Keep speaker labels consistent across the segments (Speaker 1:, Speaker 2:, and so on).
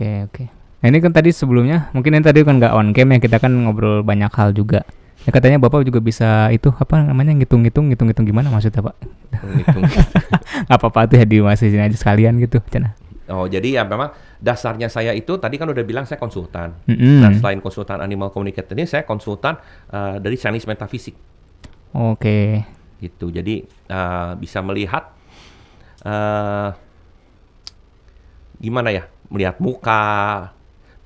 Speaker 1: Oke, oke. Nah, ini kan tadi sebelumnya mungkin yang tadi kan nggak on cam ya kita kan ngobrol banyak hal juga. Ya, katanya bapak juga bisa itu apa namanya ngitung-ngitung ngitung-ngitung gimana maksudnya pak? Ngitung. apa-apa tuh ya sini aja sekalian gitu, Cina.
Speaker 2: Oh jadi ya memang dasarnya saya itu tadi kan udah bilang saya konsultan. Mm-hmm. Nah selain konsultan animal communicator ini saya konsultan uh, dari Chinese metafisik. Oke. Okay. Gitu jadi uh, bisa melihat uh, gimana ya melihat muka,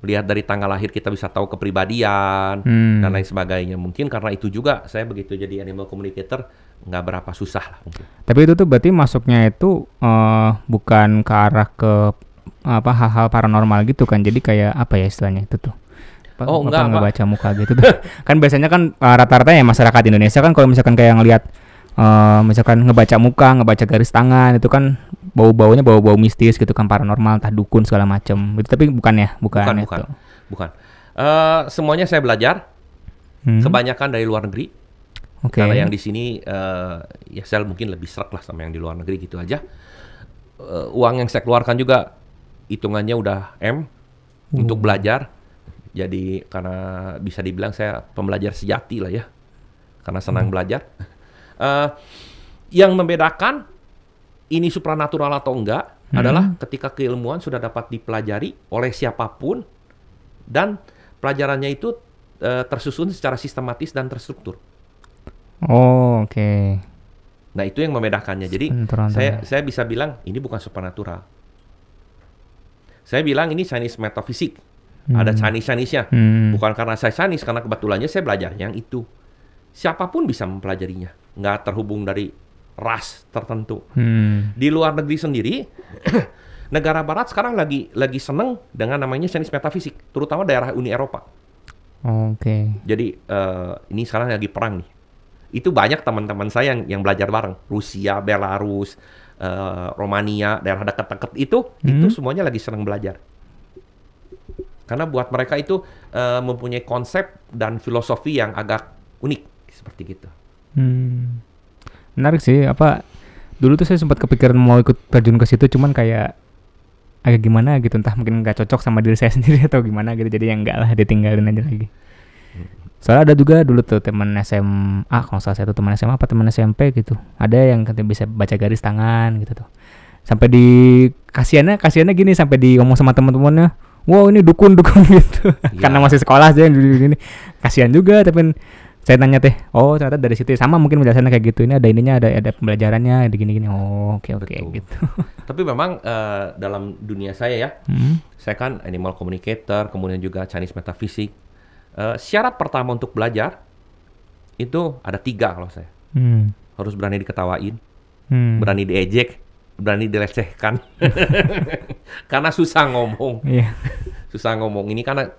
Speaker 2: melihat dari tanggal lahir kita bisa tahu kepribadian hmm. dan lain sebagainya. Mungkin karena itu juga saya begitu jadi animal communicator nggak berapa susah lah mungkin.
Speaker 1: Tapi itu tuh berarti masuknya itu uh, bukan ke arah ke apa hal-hal paranormal gitu kan. Jadi kayak apa ya istilahnya itu tuh.
Speaker 3: Apa, oh enggak, baca
Speaker 1: muka gitu tuh. kan biasanya kan uh, rata-rata ya masyarakat Indonesia kan kalau misalkan kayak ngelihat uh, misalkan ngebaca muka, ngebaca garis tangan itu kan bau-baunya bau-bau mistis gitu kan paranormal entah dukun segala macam itu tapi bukan ya bukan bukan itu. Ya?
Speaker 2: bukan. Uh, semuanya saya belajar hmm. kebanyakan dari luar negeri okay. karena yang di sini uh, ya saya mungkin lebih serak lah sama yang di luar negeri gitu aja uh, uang yang saya keluarkan juga hitungannya udah m uh. untuk belajar jadi karena bisa dibilang saya pembelajar sejati lah ya karena senang hmm. belajar uh, yang membedakan ini supranatural atau enggak hmm. adalah ketika keilmuan sudah dapat dipelajari oleh siapapun dan pelajarannya itu e, tersusun secara sistematis dan terstruktur.
Speaker 1: Oh, oke. Okay.
Speaker 2: Nah, itu yang membedakannya. Jadi saya saya bisa bilang ini bukan supranatural. Saya bilang ini Chinese metafisik. Hmm. Ada Chinese-Chinese-nya. Hmm. Bukan karena saya Chinese, karena kebetulannya saya belajar yang itu. Siapapun bisa mempelajarinya. Nggak terhubung dari ras tertentu. Hmm. Di luar negeri sendiri, negara barat sekarang lagi lagi seneng dengan namanya sains metafisik, terutama daerah Uni Eropa. Oke. Okay. Jadi uh, ini sekarang lagi perang nih. Itu banyak teman-teman saya yang, yang belajar bareng, Rusia, Belarus, uh, Romania, daerah dekat-dekat itu, hmm. itu semuanya lagi seneng belajar. Karena buat mereka itu uh, mempunyai konsep dan filosofi yang agak unik seperti gitu.
Speaker 1: Hmm menarik sih apa dulu tuh saya sempat kepikiran mau ikut terjun ke situ cuman kayak agak gimana gitu entah mungkin nggak cocok sama diri saya sendiri atau gimana gitu jadi yang enggak lah ditinggalin aja lagi soalnya ada juga dulu tuh teman SMA kalau salah satu teman SMA apa teman SMP gitu ada yang katanya bisa baca garis tangan gitu tuh sampai di kasiannya kasiannya gini sampai di ngomong sama teman-temannya wow ini dukun dukun gitu yeah. karena masih sekolah aja yang ini kasihan juga tapi saya nanya teh oh ternyata dari situ ya. sama mungkin penjelasannya kayak gitu ini ada ininya ada ada pembelajarannya ada gini gini oh oke okay, oke okay, gitu
Speaker 2: tapi memang uh, dalam dunia saya ya hmm? saya kan animal communicator kemudian juga Chinese metafisik. uh, eh, syarat pertama untuk belajar itu ada tiga kalau saya hmm. harus berani diketawain hmm. berani diejek berani dilecehkan karena susah ngomong iya. susah ngomong ini karena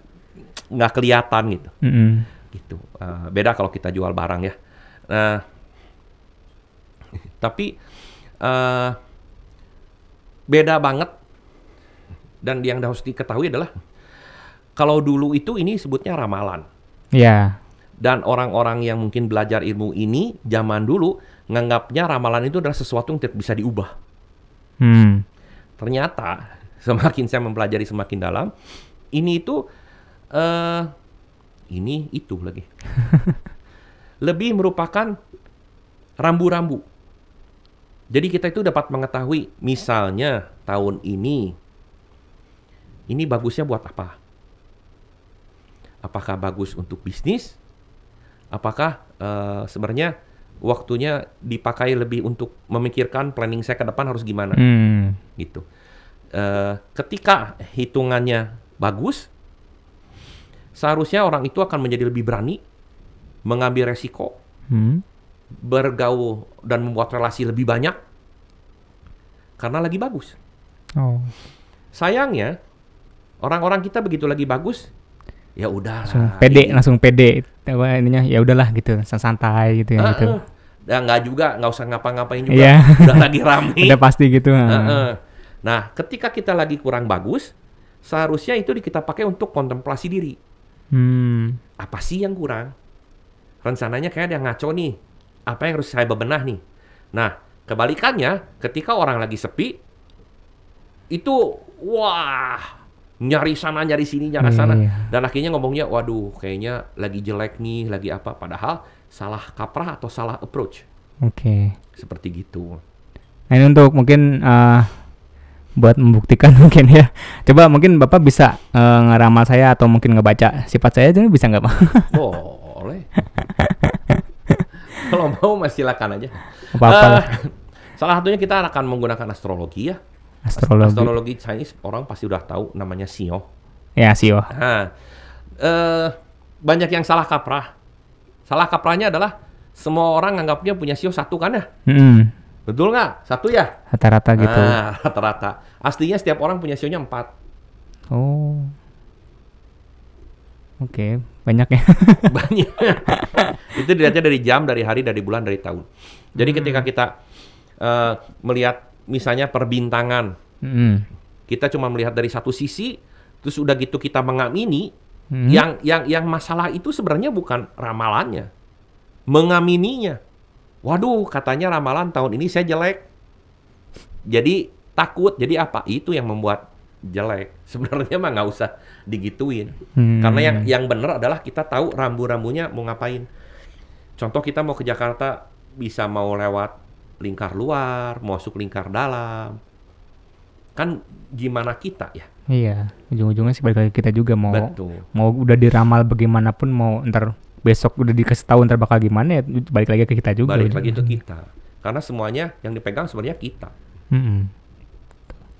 Speaker 2: nggak kelihatan gitu mm -hmm gitu. Uh, beda kalau kita jual barang ya. Nah, tapi uh, beda banget dan yang harus diketahui adalah kalau dulu itu ini sebutnya ramalan. Ya. Yeah. Dan orang-orang yang mungkin belajar ilmu ini zaman dulu nganggapnya ramalan itu adalah sesuatu yang tidak bisa diubah. Hmm. Ternyata semakin saya mempelajari semakin dalam, ini itu uh, ini itu lagi. Lebih merupakan rambu-rambu. Jadi kita itu dapat mengetahui misalnya tahun ini ini bagusnya buat apa? Apakah bagus untuk bisnis? Apakah uh, sebenarnya waktunya dipakai lebih untuk memikirkan planning saya ke depan harus gimana? Hmm. Gitu. Uh, ketika hitungannya bagus, seharusnya orang itu akan menjadi lebih berani mengambil resiko hmm. bergaul dan membuat relasi lebih banyak karena lagi bagus oh. sayangnya orang-orang kita begitu lagi bagus ya udah langsung
Speaker 1: pede ini. langsung pede apa ininya ya udahlah gitu santai gitu ya uh, gitu
Speaker 2: nah, nggak juga nggak usah ngapa-ngapain juga yeah. udah lagi rame udah pasti gitu uh, uh. nah ketika kita lagi kurang bagus seharusnya itu kita pakai untuk kontemplasi diri
Speaker 3: Hmm.
Speaker 2: Apa sih yang kurang? Rencananya kayak ada yang ngaco nih. Apa yang harus saya bebenah nih? Nah, kebalikannya, ketika orang lagi sepi, itu wah nyari sana nyari sini nyari sana hmm. Iya. dan akhirnya ngomongnya waduh kayaknya lagi jelek nih lagi apa padahal salah kaprah atau salah approach oke okay. seperti gitu
Speaker 1: nah ini untuk mungkin uh, buat membuktikan mungkin ya. Coba mungkin Bapak bisa e, ngeramal saya atau mungkin ngebaca sifat saya jadi bisa nggak Pak?
Speaker 3: Boleh.
Speaker 2: Kalau mau mas silakan aja. Apa-apa. Uh, salah satunya kita akan menggunakan astrologi ya. Astrologi. Astrologi Chinese orang pasti udah tahu namanya Sio. Ya Sio. Nah, uh, banyak yang salah kaprah. Salah kaprahnya adalah semua orang anggapnya punya Sio satu kan ya. Hmm Betul nggak? Satu ya? Rata-rata gitu. Nah, rata-rata. Aslinya setiap orang punya sionya empat.
Speaker 1: Oh. Oke, okay. banyak ya. banyak.
Speaker 2: Itu dilihatnya dari jam, dari hari, dari bulan, dari tahun. Jadi hmm. ketika kita uh, melihat misalnya perbintangan, hmm. kita cuma melihat dari satu sisi, terus udah gitu kita mengamini, hmm. yang yang yang masalah itu sebenarnya bukan ramalannya, mengamininya. Waduh, katanya ramalan tahun ini saya jelek. Jadi takut. Jadi apa? Itu yang membuat jelek. Sebenarnya mah nggak usah digituin. Hmm. Karena yang yang benar adalah kita tahu rambu-rambunya mau ngapain. Contoh kita mau ke Jakarta bisa mau lewat lingkar luar, mau masuk lingkar dalam. Kan gimana kita ya?
Speaker 1: Iya, ujung-ujungnya sih balik kita juga mau Betul. mau udah diramal bagaimanapun mau ntar besok udah dikasih tahu ntar bakal gimana ya balik lagi ke kita juga. Balik gitu. lagi
Speaker 2: ke kita. Karena semuanya yang dipegang sebenarnya kita. Mm -hmm.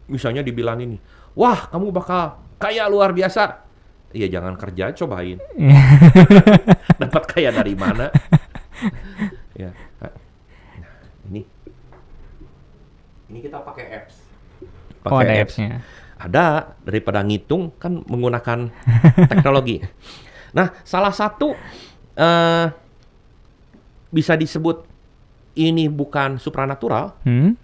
Speaker 2: Misalnya dibilang ini, wah kamu bakal kaya luar biasa. Iya jangan kerja cobain. Dapat kaya dari mana? ya. Nah, ini. Ini kita pakai apps. Pakai oh, ada apps. appsnya Ada daripada ngitung kan menggunakan teknologi. Nah, salah satu uh, bisa disebut ini bukan supranatural hmm?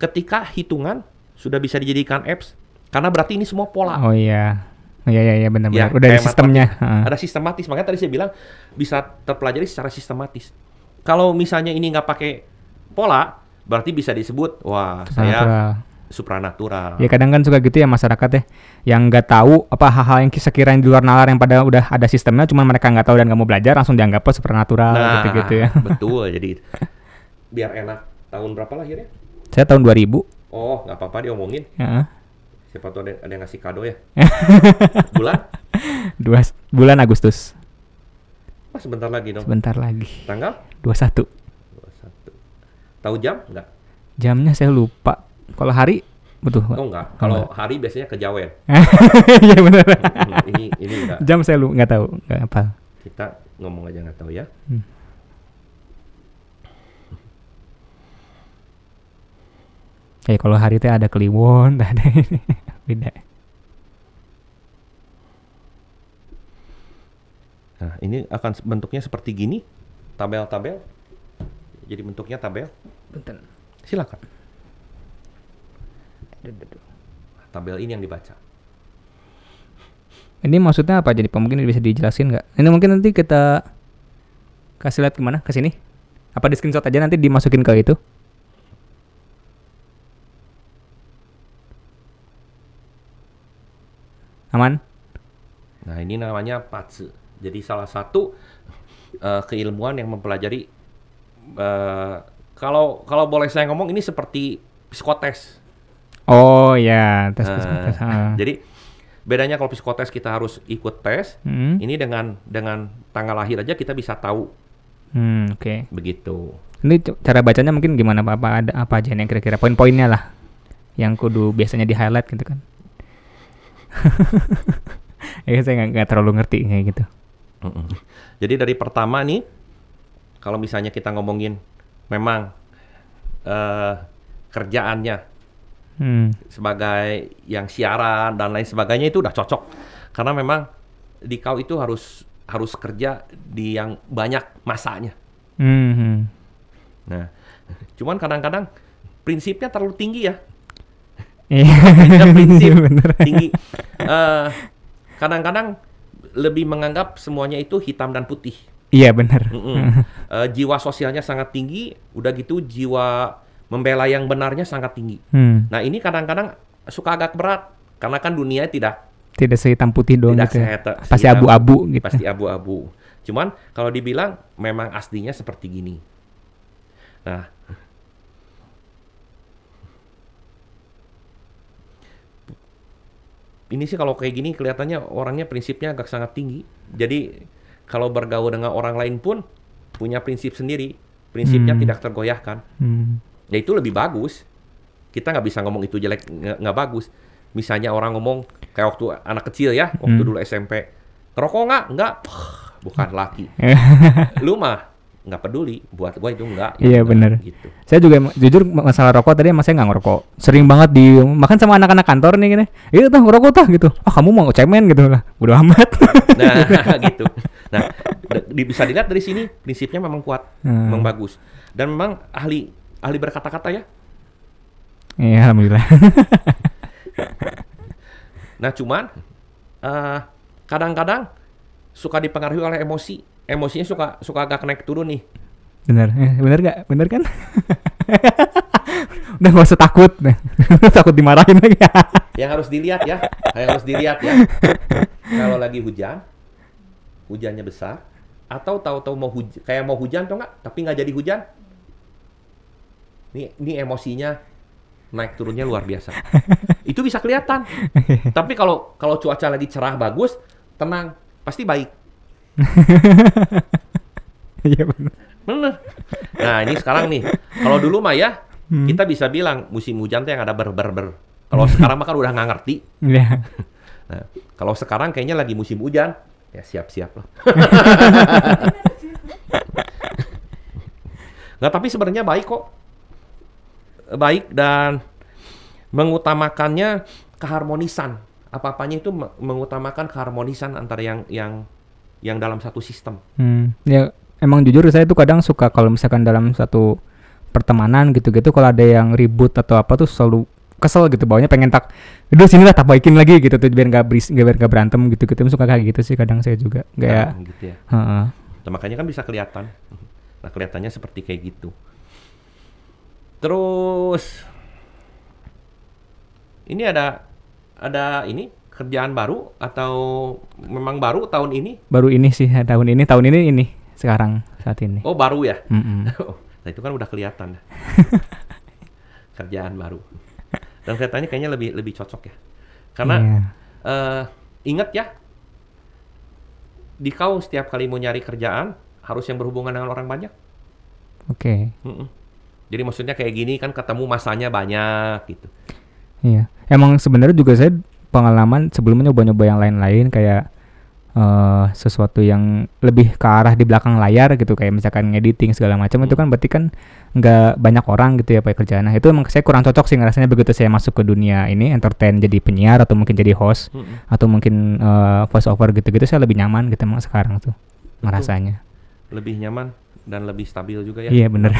Speaker 2: ketika hitungan sudah bisa dijadikan apps karena berarti ini semua pola.
Speaker 1: Oh iya. Iya iya iya benar-benar. Ya, Udah ada sistemnya. Ada
Speaker 2: sistematis. Makanya tadi saya bilang bisa terpelajari secara sistematis. Kalau misalnya ini nggak pakai pola, berarti bisa disebut wah saya supranatural. Ya
Speaker 1: kadang kan suka gitu ya masyarakat ya, yang nggak tahu apa hal-hal yang sekiranya di luar nalar yang pada udah ada sistemnya, cuman mereka nggak tahu dan nggak mau belajar langsung dianggap supranatural nah, gitu-gitu ya. Betul,
Speaker 2: jadi biar enak. Tahun berapa lahirnya?
Speaker 1: Saya tahun 2000.
Speaker 2: Oh, nggak apa-apa diomongin. Ya. Siapa tuh ada, ada yang ngasih kado ya?
Speaker 1: bulan? Dua bulan Agustus.
Speaker 2: Wah, oh, sebentar lagi dong. Sebentar lagi. Tanggal? 21. 21. Tahu jam nggak?
Speaker 1: Jamnya saya lupa kalau hari betul. Oh enggak. Kalau hari biasanya kejawen. Ya? Iya benar. Hmm, hmm, ini ini enggak. Jam saya lu enggak tahu, enggak apa.
Speaker 2: Kita ngomong aja enggak tahu ya.
Speaker 1: Hmm. Eh kalau hari teh ada kliwon, ada ini. Beda.
Speaker 2: Nah, ini akan bentuknya seperti gini. Tabel-tabel. Jadi bentuknya tabel. Bentar. Silakan. Tabel ini yang dibaca.
Speaker 1: Ini maksudnya apa? Jadi mungkin bisa dijelasin nggak? Ini mungkin nanti kita kasih lihat kemana? Ke sini? Apa di screenshot aja nanti dimasukin ke itu? Aman?
Speaker 2: Nah ini namanya patsu. Jadi salah satu uh, keilmuan yang mempelajari uh, kalau kalau boleh saya ngomong ini seperti psikotes
Speaker 1: Oh ya, tes tes. Uh, jadi
Speaker 2: bedanya kalau psikotes kita harus ikut tes, hmm. ini dengan dengan tanggal lahir aja kita bisa tahu. Hmm, oke. Okay. Begitu.
Speaker 1: Ini cara bacanya mungkin gimana Pak? Apa ada apa aja yang kira-kira poin-poinnya lah yang kudu biasanya di highlight gitu kan? ya saya nggak terlalu ngerti kayak gitu.
Speaker 2: Jadi dari pertama nih, kalau misalnya kita ngomongin memang uh, kerjaannya hmm. sebagai yang siaran dan lain sebagainya itu udah cocok karena memang di kau itu harus harus kerja di yang banyak masanya.
Speaker 3: Hmm. hmm. Nah,
Speaker 2: cuman kadang-kadang prinsipnya terlalu tinggi ya.
Speaker 3: Iya. prinsip Bener. tinggi. kadang
Speaker 2: eh, kadang-kadang lebih menganggap semuanya itu hitam dan putih.
Speaker 1: Iya benar. Mm -mm. uh,
Speaker 2: eh, jiwa sosialnya sangat tinggi, udah gitu jiwa membela yang benarnya sangat tinggi. Hmm. Nah ini kadang-kadang suka agak berat karena kan dunia tidak
Speaker 1: tidak sehitam putih dong tidak gitu. Ya? Sehat, eh, Pasti iya, abu-abu gitu. Pasti
Speaker 2: abu-abu. Cuman kalau dibilang memang aslinya seperti gini. Nah, ini sih kalau kayak gini kelihatannya orangnya prinsipnya agak sangat tinggi. Jadi kalau bergaul dengan orang lain pun punya prinsip sendiri, prinsipnya hmm. tidak tergoyahkan. Hmm ya itu lebih bagus kita nggak bisa ngomong itu jelek nggak bagus misalnya orang ngomong kayak waktu anak kecil ya waktu hmm. dulu SMP ngerokok nggak nggak bukan laki lu mah nggak peduli buat gue itu nggak iya yeah,
Speaker 1: gitu kan, benar gitu saya juga jujur masalah rokok tadi emang saya nggak ngerokok sering banget di makan sama anak-anak kantor nih gini itu iya, tuh ngerokok tuh gitu ah oh, kamu mau cemen gitu lah udah amat nah gitu nah
Speaker 2: di, bisa dilihat dari sini prinsipnya memang kuat hmm. memang bagus dan memang ahli ahli berkata-kata ya.
Speaker 1: Iya, alhamdulillah.
Speaker 2: nah, cuman kadang eh, kadang-kadang suka dipengaruhi oleh emosi. Emosinya suka suka agak naik turun nih.
Speaker 1: Bener, eh, bener gak? Bener kan? Udah gak usah takut, takut dimarahin lagi. yang harus
Speaker 2: dilihat ya, yang harus dilihat ya. Kalau lagi hujan, hujannya besar, atau tahu-tahu mau hujan, kayak mau hujan tuh nggak, tapi nggak jadi hujan, ini ini emosinya naik turunnya luar biasa. itu bisa kelihatan. Tapi kalau kalau cuaca lagi cerah bagus, tenang, pasti baik. Iya benar. Nah, ini sekarang nih. Kalau dulu mah ya, hmm. kita bisa bilang musim hujan tuh yang ada ber ber ber. Kalau sekarang mah kan udah nggak ngerti. Iya. nah, kalau sekarang kayaknya lagi musim hujan, ya siap-siap loh. Nggak, tapi sebenarnya baik kok baik dan mengutamakannya keharmonisan apa-apanya itu mengutamakan keharmonisan antara yang yang yang dalam satu sistem
Speaker 3: hmm. ya
Speaker 1: emang jujur saya tuh kadang suka kalau misalkan dalam satu pertemanan gitu-gitu kalau ada yang ribut atau apa tuh selalu kesel gitu bawahnya pengen tak aduh sini lah tak baikin lagi gitu tuh biar nggak beris biar nggak berantem gitu gitu suka kayak gitu sih kadang saya juga kayak ya, ah, gitu ya uh -uh.
Speaker 2: Nah, makanya kan bisa kelihatan nah kelihatannya seperti kayak gitu Terus ini ada ada ini kerjaan baru atau memang baru tahun ini?
Speaker 1: Baru ini sih eh, tahun ini tahun ini ini sekarang saat ini. Oh baru ya? Mm -mm.
Speaker 2: nah itu kan udah kelihatan kerjaan baru dan kelihatannya kayaknya lebih lebih cocok ya karena yeah. Iya. uh, ingat ya di kau setiap kali mau nyari kerjaan harus yang berhubungan dengan orang banyak.
Speaker 3: Oke. Okay. Mm
Speaker 2: -mm jadi maksudnya kayak gini kan ketemu masanya banyak gitu.
Speaker 1: Iya. Emang sebenarnya juga saya pengalaman sebelumnya nyoba-nyoba yang lain-lain kayak uh, sesuatu yang lebih ke arah di belakang layar gitu kayak misalkan editing segala macam hmm. itu kan hmm. berarti kan nggak banyak orang gitu ya pak ya, kerjaan. Nah itu emang saya kurang cocok sih ngerasanya begitu saya masuk ke dunia ini entertain jadi penyiar atau mungkin jadi host hmm. atau mungkin uh, eh, voice over gitu-gitu saya lebih nyaman gitu emang sekarang tuh Betul. merasanya.
Speaker 2: Lebih nyaman dan lebih stabil juga ya. Iya bener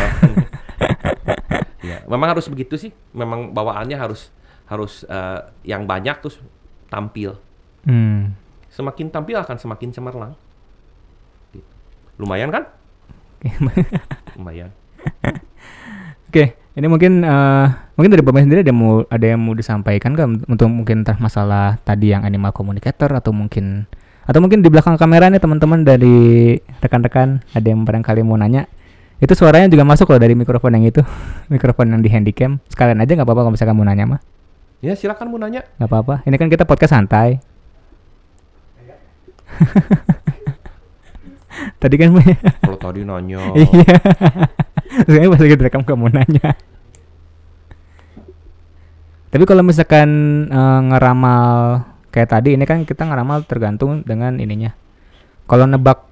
Speaker 2: ya memang harus begitu sih memang bawaannya harus harus uh, yang banyak terus tampil hmm. semakin tampil akan semakin cemerlang gitu. lumayan kan lumayan oke
Speaker 1: okay. ini mungkin uh, mungkin dari pemain sendiri ada mau ada yang mau disampaikan kan untuk mungkin entah masalah tadi yang animal communicator atau mungkin atau mungkin di belakang kamera nih teman-teman dari rekan-rekan ada yang barangkali mau nanya itu suaranya juga masuk loh dari mikrofon yang itu, mikrofon yang di handycam. Sekalian aja nggak apa-apa kalau misalkan mau nanya mah.
Speaker 2: Ya silahkan mau nanya.
Speaker 1: Nggak apa-apa. Ini kan kita podcast santai. tadi kan kalau tadi nanya. Iya. Sekarang pas lagi rekam kamu nanya. Tapi kalau misalkan uh, ngeramal kayak tadi ini kan kita ngeramal tergantung dengan ininya. Kalau nebak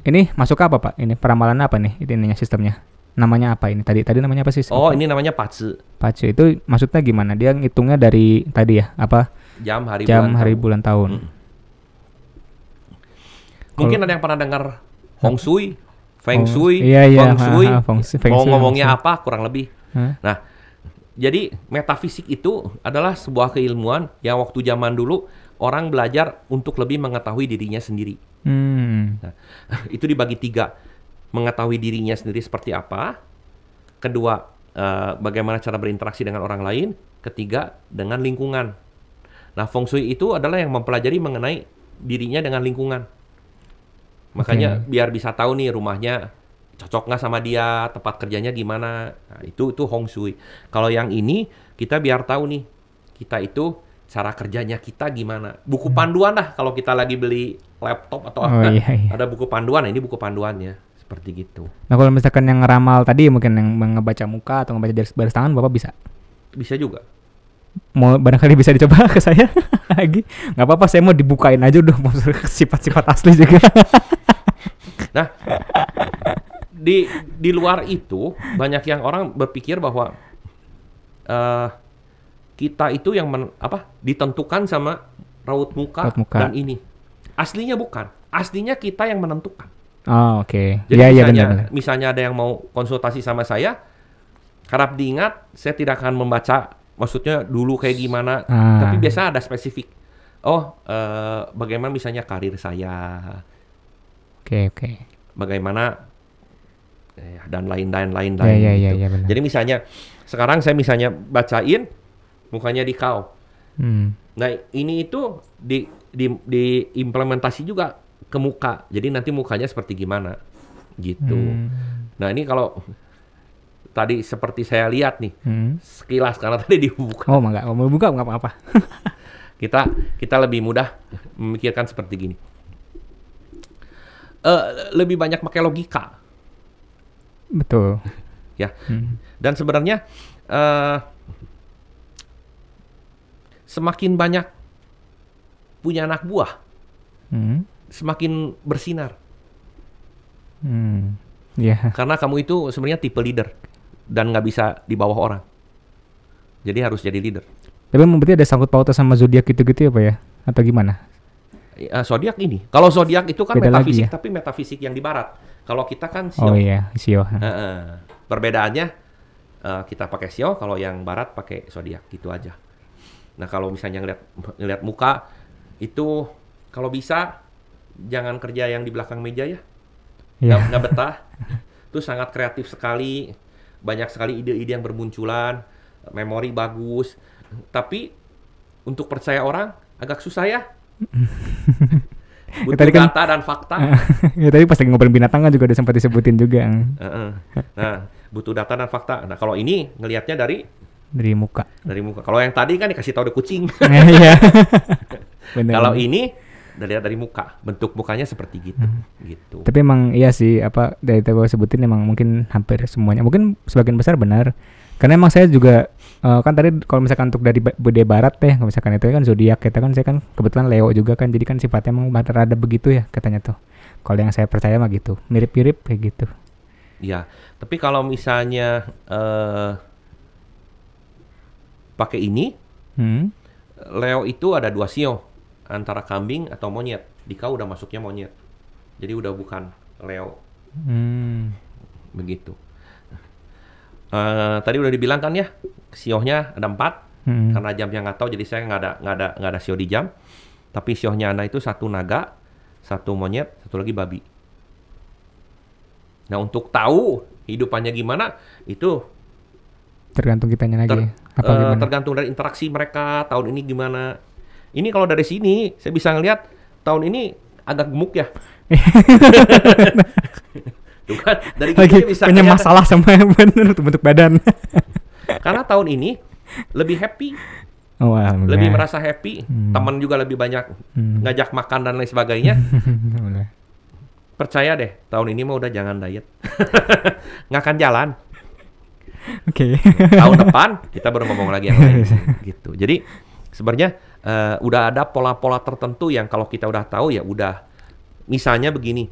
Speaker 1: ini masuk apa Pak? Ini peramalan apa nih nanya sistemnya? Namanya apa ini? Tadi tadi namanya apa sih? Oh, ini namanya pacu. Pacu itu maksudnya gimana? Dia ngitungnya dari tadi ya, apa? Jam, hari, jam, bulan, hari, tahun. bulan, tahun. Hmm. Mungkin
Speaker 2: ada yang pernah dengar Hong Sui, Feng Shui, oh, iya, iya, Feng Sui.
Speaker 1: Ha, ha, feng shui feng mau ngomongnya
Speaker 2: feng apa kurang lebih. Huh? Nah, jadi metafisik itu adalah sebuah keilmuan yang waktu zaman dulu orang belajar untuk lebih mengetahui dirinya sendiri.
Speaker 3: Hmm.
Speaker 2: Nah, itu dibagi tiga, mengetahui dirinya sendiri seperti apa, kedua uh, bagaimana cara berinteraksi dengan orang lain, ketiga dengan lingkungan. Nah, feng shui itu adalah yang mempelajari mengenai dirinya dengan lingkungan. Makanya okay. biar bisa tahu nih rumahnya cocok nggak sama dia, tempat kerjanya gimana. Nah, itu itu feng shui. Kalau yang ini kita biar tahu nih kita itu cara kerjanya kita gimana. Buku hmm. panduan lah kalau kita lagi beli laptop atau oh, apa. Iya, iya. Ada buku panduan, ini buku panduannya. Seperti gitu.
Speaker 1: Nah kalau misalkan yang ramal tadi mungkin yang ngebaca muka atau ngebaca dari baris tangan Bapak bisa? Bisa juga. Mau barangkali bisa dicoba ke saya lagi. nggak apa-apa, saya mau dibukain aja udah mau sifat-sifat asli juga. nah,
Speaker 2: di di luar itu banyak yang orang berpikir bahwa uh, kita itu yang men, apa ditentukan sama raut muka, raut muka dan ini. Aslinya bukan. Aslinya kita yang menentukan.
Speaker 1: Oh, oke. Okay. Jadi ya, misalnya, ya, benar,
Speaker 2: misalnya ada yang mau konsultasi sama saya, harap diingat saya tidak akan membaca maksudnya dulu kayak gimana, ah. tapi biasa ada spesifik. Oh, eh, bagaimana misalnya karir saya. Oke, okay, oke. Okay. Bagaimana eh, dan lain-lain lain-lain. Ya, ya, gitu. ya, ya, Jadi misalnya sekarang saya misalnya bacain mukanya di kau. Hmm. Nah ini itu di, di, diimplementasi juga ke muka. Jadi nanti mukanya seperti gimana gitu. Hmm. Nah ini kalau tadi seperti saya lihat nih hmm. sekilas karena tadi dibuka.
Speaker 1: Oh enggak, mau buka nggak apa-apa.
Speaker 2: kita kita lebih mudah memikirkan seperti gini. Uh, lebih banyak pakai logika. Betul. ya. Hmm. Dan sebenarnya uh, semakin banyak punya anak buah, hmm. semakin bersinar.
Speaker 1: Hmm. Yeah.
Speaker 2: Karena kamu itu sebenarnya tipe leader dan nggak bisa di bawah orang. Jadi harus jadi leader.
Speaker 1: Tapi berarti ada sangkut pautnya sama zodiak gitu-gitu ya pak ya? Atau gimana?
Speaker 2: Eh, zodiak ini. Kalau zodiak itu kan Beda metafisik, ya? tapi metafisik yang di barat. Kalau kita kan oh sio. Oh iya, sio. Eh, eh. Perbedaannya kita pakai sio, kalau yang barat pakai zodiak gitu aja. Nah kalau misalnya ngeliat, ngeliat muka itu kalau bisa jangan kerja yang di belakang meja ya. Yeah. Nggak, nggak betah. itu sangat kreatif sekali. Banyak sekali ide-ide yang bermunculan. Memori bagus. Tapi untuk percaya orang agak susah ya.
Speaker 1: ya butuh ya, kan, data dan fakta. ya tadi pas lagi ngobrol binatang kan juga udah sempat disebutin juga.
Speaker 2: Nah, butuh data dan fakta. Nah, kalau ini ngelihatnya dari
Speaker 1: dari muka. Dari muka.
Speaker 2: Kalau yang tadi kan dikasih tahu dari kucing. Iya. Kalau ini dari dari muka, bentuk mukanya seperti gitu, hmm. gitu. Tapi emang
Speaker 1: iya sih apa dari tadi sebutin emang mungkin hampir semuanya, mungkin sebagian besar benar. Karena emang saya juga uh, kan tadi kalau misalkan untuk dari budaya barat deh, misalkan itu kan zodiak kita kan saya kan kebetulan Leo juga kan, jadi kan sifatnya emang rada begitu ya katanya tuh. Kalau yang saya percaya mah gitu, mirip-mirip kayak gitu.
Speaker 2: Iya, tapi kalau misalnya uh, pakai ini. Hmm. Leo itu ada dua sio antara kambing atau monyet. Dika udah masuknya monyet. Jadi udah bukan Leo.
Speaker 3: Hmm.
Speaker 2: Begitu. Uh, tadi udah dibilang kan ya, siohnya ada empat. Hmm. Karena jamnya nggak tahu, jadi saya nggak ada nggak ada nggak ada sio di jam. Tapi siohnya Ana itu satu naga, satu monyet, satu lagi babi. Nah untuk tahu hidupannya gimana itu
Speaker 1: tergantung kitanya lagi. Ter apa uh,
Speaker 2: tergantung dari interaksi mereka tahun ini gimana. Ini kalau dari sini saya bisa ngelihat tahun ini agak gemuk ya. Kan, dari Lagi bisa punya masalah
Speaker 1: sama bener bentuk badan. Karena
Speaker 2: tahun ini lebih happy. Oh, lebih merasa happy, hmm. teman juga lebih banyak hmm. ngajak makan dan lain sebagainya. Percaya deh, tahun ini mah udah jangan diet. Nggak akan jalan.
Speaker 3: Oke. Okay. Tahun depan
Speaker 2: kita baru ngomong lagi yang lain gitu. Jadi sebenarnya uh, udah ada pola-pola tertentu yang kalau kita udah tahu ya udah misalnya begini.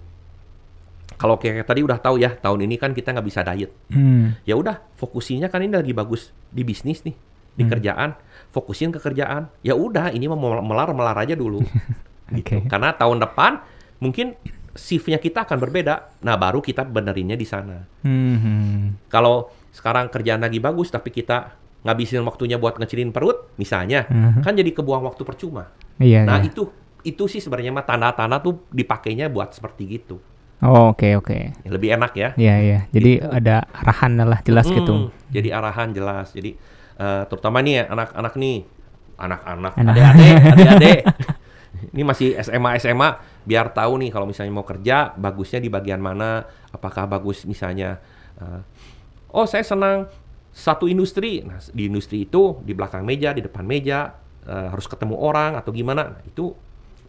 Speaker 2: Kalau kayak tadi udah tahu ya tahun ini kan kita nggak bisa diet. Hmm. Ya udah fokusinya kan ini lagi bagus di bisnis nih, di hmm. kerjaan, fokusin ke kerjaan. Ya udah ini mau melar-melar aja dulu. gitu. Okay. Karena tahun depan mungkin shiftnya kita akan berbeda. Nah baru kita benerinnya di sana.
Speaker 3: Hmm. hmm.
Speaker 2: Kalau sekarang kerjaan lagi bagus tapi kita ngabisin waktunya buat ngecilin perut misalnya uh-huh. kan jadi kebuang waktu percuma iya, nah iya. itu itu sih sebenarnya mah tanda-tanda tuh dipakainya buat seperti gitu
Speaker 1: oke oh, oke okay, ya, okay.
Speaker 2: lebih enak ya iya iya
Speaker 1: jadi gitu. ada arahan lah jelas gitu. hmm, gitu
Speaker 2: jadi arahan jelas jadi uh, terutama nih anak-anak nih anak-anak adik-adik adik-adik ini masih SMA SMA biar tahu nih kalau misalnya mau kerja bagusnya di bagian mana apakah bagus misalnya uh, oh saya senang satu industri. Nah, di industri itu di belakang meja, di depan meja uh, harus ketemu orang atau gimana. Nah, itu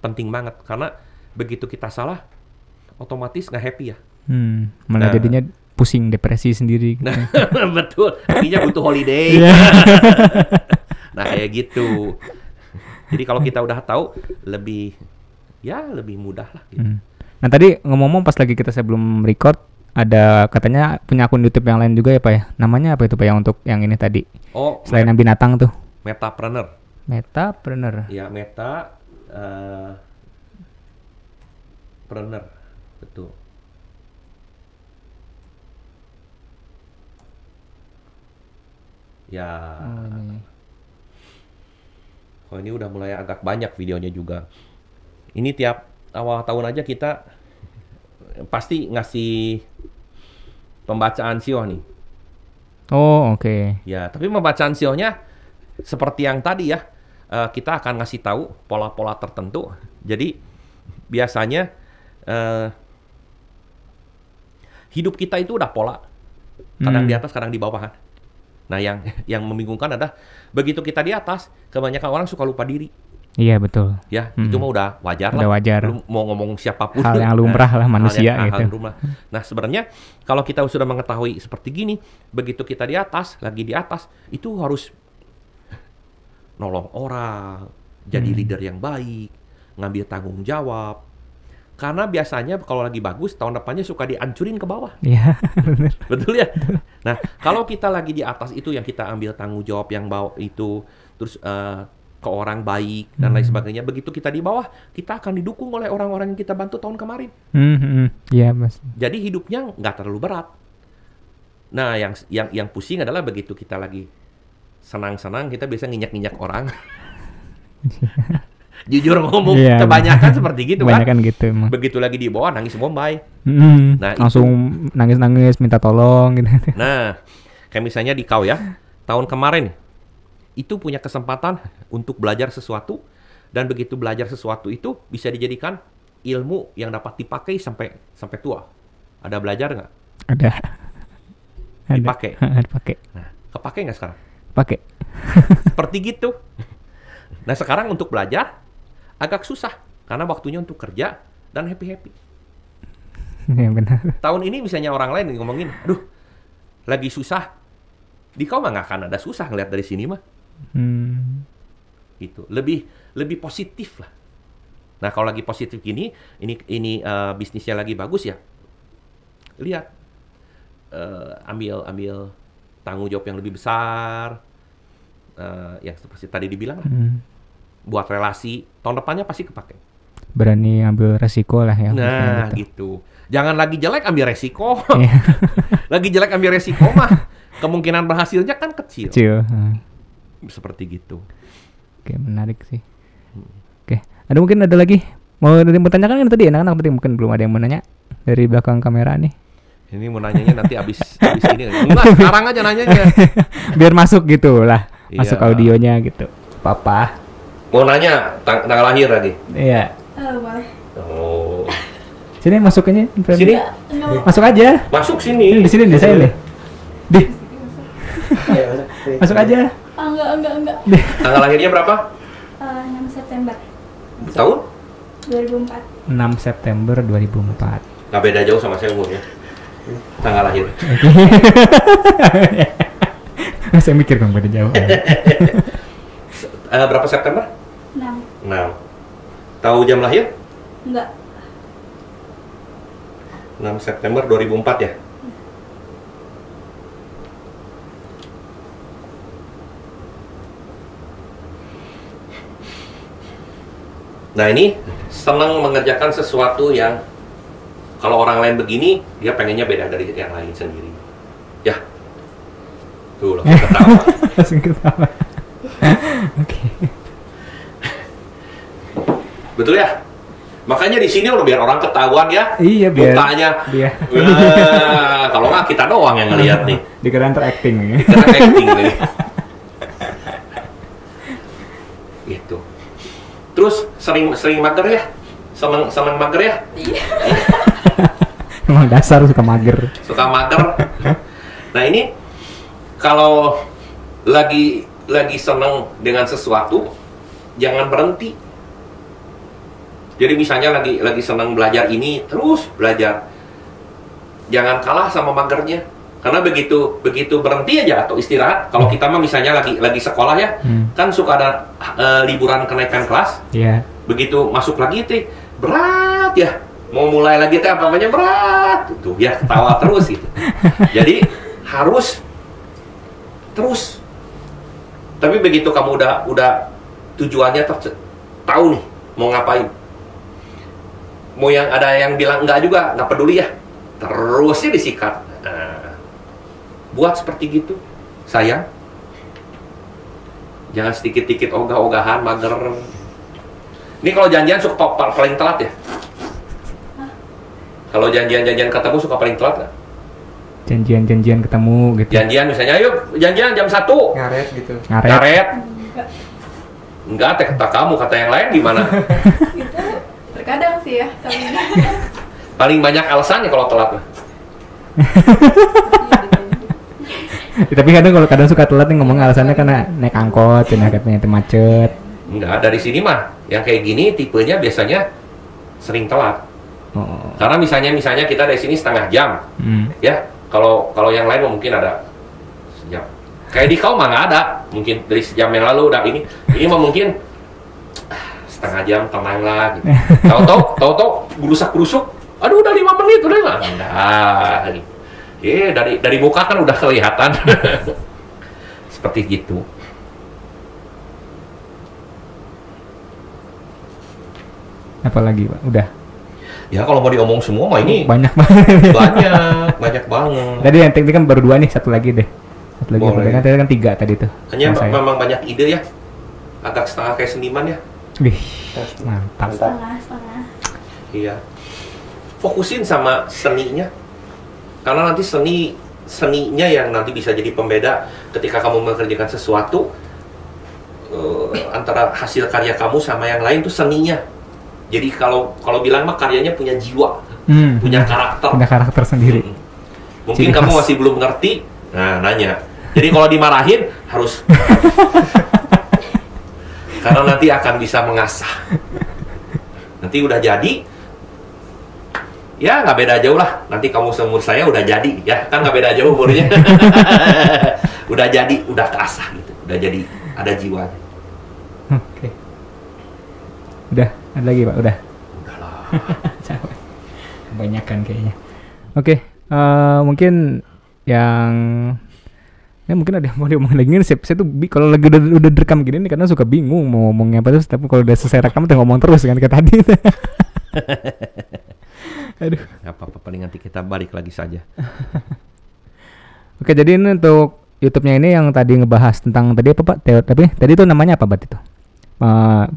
Speaker 2: penting banget karena begitu kita salah otomatis nggak happy ya.
Speaker 1: Hmm, malah nah, jadinya pusing depresi sendiri. Gitu.
Speaker 2: Nah, betul. Artinya butuh holiday. Iya.
Speaker 1: nah,
Speaker 2: kayak gitu. Jadi kalau kita udah tahu lebih ya lebih mudah lah
Speaker 1: gitu. Hmm. Nah, tadi ngomong-ngomong pas lagi kita sebelum record ada katanya punya akun YouTube yang lain juga ya Pak ya. Namanya apa itu Pak yang untuk yang ini tadi? Oh, selain yang binatang tuh. Metapreneur. Metapreneur. Ya, meta
Speaker 2: uh, eh, preneur. Betul. Ya. Oh, ini. Oh, ini udah mulai agak banyak videonya juga. Ini tiap awal tahun aja kita pasti ngasih pembacaan sioh nih.
Speaker 1: Oh oke. Okay.
Speaker 2: Ya tapi pembacaan siohnya seperti yang tadi ya eh, kita akan ngasih tahu pola-pola tertentu. Jadi biasanya eh, hidup kita itu udah pola kadang hmm. di atas kadang di bawah kan. Nah yang yang membingungkan adalah begitu kita di atas kebanyakan orang suka lupa diri.
Speaker 1: Iya betul. Ya hmm. itu mah
Speaker 2: udah wajar udah lah. wajar. Lu mau ngomong siapapun. Hal yang lumrah lah manusia hal yang, gitu. Hal lumrah. Nah sebenarnya kalau kita sudah mengetahui seperti gini, begitu kita di atas, lagi di atas, itu harus nolong orang, jadi hmm. leader yang baik, ngambil tanggung jawab. Karena biasanya kalau lagi bagus, tahun depannya suka diancurin ke bawah.
Speaker 1: Iya,
Speaker 2: benar. Betul ya? Nah, kalau kita lagi di atas itu yang kita ambil tanggung jawab yang bawa itu, terus uh, ke orang baik dan lain hmm. sebagainya. Begitu kita di bawah, kita akan didukung oleh orang-orang yang kita bantu tahun kemarin.
Speaker 1: Hmm, hmm. yeah, mas.
Speaker 2: Jadi hidupnya nggak terlalu berat. Nah, yang yang yang pusing adalah begitu kita lagi senang-senang, kita biasa nginyak-nginyak orang. Jujur ngomong, yeah, iya, kebanyakan seperti gitu kebanyakan gitu. Emang. Begitu lagi di bawah nangis bombay. Mm, nah, langsung
Speaker 1: nangis-nangis minta tolong gitu.
Speaker 2: Nah, kayak misalnya di kau ya, tahun kemarin itu punya kesempatan untuk belajar sesuatu dan begitu belajar sesuatu itu bisa dijadikan ilmu yang dapat dipakai sampai sampai tua. Ada belajar nggak?
Speaker 3: Ada.
Speaker 1: Dipakai. Ada Nah,
Speaker 2: kepake nggak sekarang?
Speaker 1: Pakai.
Speaker 2: Seperti gitu. Nah sekarang untuk belajar agak susah karena waktunya untuk kerja dan happy happy. Ya, benar. Tahun ini misalnya orang lain ngomongin, aduh lagi susah. Di kau mah nggak akan ada susah ngeliat dari sini mah.
Speaker 3: Hmm.
Speaker 2: Gitu. Lebih lebih positif lah. Nah, kalau lagi positif gini, ini ini uh, bisnisnya lagi bagus ya. Lihat uh, ambil ambil tanggung jawab yang lebih besar. Uh, yang seperti tadi dibilang Hmm. Buat relasi, tahun depannya pasti kepake.
Speaker 1: Berani ambil resiko lah ya. Nah, gitu.
Speaker 2: gitu. Jangan lagi jelek ambil resiko. Iya. lagi jelek ambil resiko mah kemungkinan berhasilnya kan kecil. Kecil.
Speaker 1: Hmm seperti gitu oke menarik sih hmm. oke ada mungkin ada lagi mau nanti yang bertanyakan kan tadi anak-anak tadi mungkin belum ada yang menanya dari belakang kamera nih ini mau nanyanya nanti abis abis ini enggak sekarang aja nanyanya biar masuk gitu lah iya. masuk audionya gitu papa
Speaker 2: mau nanya tang tanggal lahir tadi
Speaker 1: iya
Speaker 3: oh, oh
Speaker 1: sini masuknya? sini masuk aja masuk sini di sini di saya nih di
Speaker 3: Masuk
Speaker 2: aja.
Speaker 1: Ah, enggak, enggak, enggak.
Speaker 2: Tanggal lahirnya berapa?
Speaker 1: Uh, eh, 6 September.
Speaker 3: Tahun? 2004.
Speaker 1: 6 September 2004.
Speaker 2: Gak beda jauh sama saya umurnya. Tanggal lahir.
Speaker 1: saya mikir dong beda jauh.
Speaker 2: uh, berapa September? 6. 6. Tahu jam lahir? Enggak. 6 September 2004 ya? Nah ini senang mengerjakan sesuatu yang kalau orang lain begini, dia pengennya beda dari yang lain sendiri. Ya, tuh loh ketawa. ketawa. Oke. Betul ya? Makanya di sini udah biar orang ketahuan ya. Iya biar. Mukanya. Biar. kalau nggak kita doang yang ngelihat nih.
Speaker 1: Dikira acting. Dikira acting nih.
Speaker 2: Terus sering sering mager ya? Seneng seneng mager ya? Iya.
Speaker 1: Emang dasar suka mager.
Speaker 2: Suka mager. Nah ini kalau lagi lagi seneng dengan sesuatu jangan berhenti. Jadi misalnya lagi lagi seneng belajar ini terus belajar. Jangan kalah sama magernya karena begitu begitu berhenti aja atau istirahat kalau hmm. kita mah misalnya lagi lagi sekolah ya hmm. kan suka ada uh, liburan kenaikan kelas yeah. begitu masuk lagi itu berat ya mau mulai lagi teh apa namanya berat tuh ya ketawa terus gitu jadi harus terus tapi begitu kamu udah udah tujuannya ter tahu nih mau ngapain mau yang ada yang bilang enggak juga nggak peduli ya terusnya disikat nah, buat seperti gitu sayang jangan sedikit-sedikit ogah-ogahan mager ini kalau janjian suka paling telat ya kalau janjian-janjian ketemu suka paling telat nggak
Speaker 1: janjian-janjian ketemu gitu janjian
Speaker 2: misalnya yuk janjian jam satu ngaret gitu ngaret, ngaret. enggak teh kata kamu kata yang lain gimana
Speaker 1: itu terkadang sih ya
Speaker 2: paling banyak alasannya kalau telat mah
Speaker 1: ya, tapi kadang kalau kadang suka telat nih ngomong alasannya karena naik angkot, karena katanya macet.
Speaker 2: Enggak, dari sini mah yang kayak gini tipenya biasanya sering telat. Oh. Karena misalnya misalnya kita dari sini setengah jam, hmm. ya kalau kalau yang lain mungkin ada sejam. Kayak di kau mah nggak ada, mungkin dari sejam yang lalu udah ini ini mah mungkin ah, setengah jam tenang lah. Gitu. Tahu tahu tahu tahu berusak berusuk, aduh udah lima menit udah lah. Nah, gitu. Iya, yeah, dari dari muka kan udah kelihatan. Seperti gitu.
Speaker 1: Apalagi, Pak? Udah.
Speaker 2: Ya kalau mau diomong semua mah ini banyak banget. Banyak, banyak banget. Tadi yang
Speaker 1: tadi kan baru dua nih, satu lagi deh. Satu lagi Boleh. kan tadi kan tiga tadi tuh. Hanya memang
Speaker 2: banyak ide ya. Agak setengah kayak seniman ya.
Speaker 1: Wih, mantap.
Speaker 3: Setengah, setengah.
Speaker 2: Iya. Fokusin sama seninya karena nanti seni seninya yang nanti bisa jadi pembeda ketika kamu mengerjakan sesuatu uh, antara hasil karya kamu sama yang lain itu seninya. Jadi kalau kalau bilang mah karyanya punya jiwa, hmm, punya karakter,
Speaker 1: punya karakter sendiri. Hmm.
Speaker 2: Mungkin kamu masih belum ngerti, nah nanya. Jadi kalau dimarahin harus karena nanti akan bisa mengasah. Nanti udah jadi, ya nggak beda jauh lah nanti kamu seumur saya udah jadi ya kan nggak beda jauh umurnya udah jadi udah terasa gitu udah jadi ada jiwa oke
Speaker 1: okay. udah ada lagi pak udah udahlah kan kayaknya oke okay, uh, eh, mungkin yang Ya mungkin ada yang mau diomongin lagi sih. Saya tuh kalau lagi udah, udah rekam gini nih karena suka bingung mau ngomongnya apa terus tapi kalau udah selesai rekam udah ngomong terus kan kayak tadi. Aduh.
Speaker 2: Gak apa-apa, paling nanti kita balik lagi saja.
Speaker 1: Oke, jadi ini untuk YouTube-nya ini yang tadi ngebahas tentang tadi apa Pak? Teori, tapi tadi itu namanya apa Pak itu? Uh,